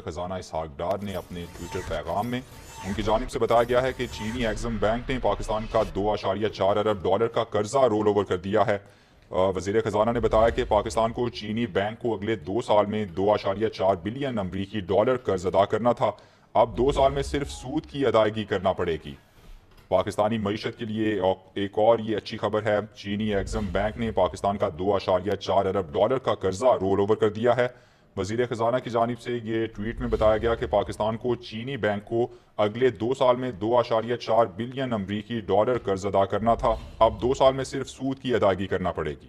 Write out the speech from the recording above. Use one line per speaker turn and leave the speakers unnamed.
खजाना इसहाक डार ने अपने ट्विटर पैगाम में उनकी जानब से बताया गया है कि चीनी एग्जम बैंक ने पाकिस्तान का दो आशारिया चार अरब डॉलर का कर्जा रोल ओवर कर दिया है वजीर खजाना ने बताया कि पाकिस्तान को चीनी बैंक को अगले दो साल में दो आशारिया चार बिलियन अमरीकी डॉलर कर्ज अदा करना था अब दो साल में सिर्फ सूद की अदायगी करना पड़ेगी पाकिस्तानी मीशत के लिए एक और ये अच्छी खबर है चीनी एग्जम बैंक ने पाकिस्तान का दो आशारिया चार अरब डॉलर का कर्जा रोल ओवर कर दिया है वजीर ख़जाना की जानब से ये ट्वीट में बताया गया कि पाकिस्तान को चीनी बैंक को अगले दो साल में दो आशारिया चार बिलियन अमरीकी डॉलर कर्ज अदा करना था अब दो साल में सिर्फ सूद की अदायगी करना पड़ेगी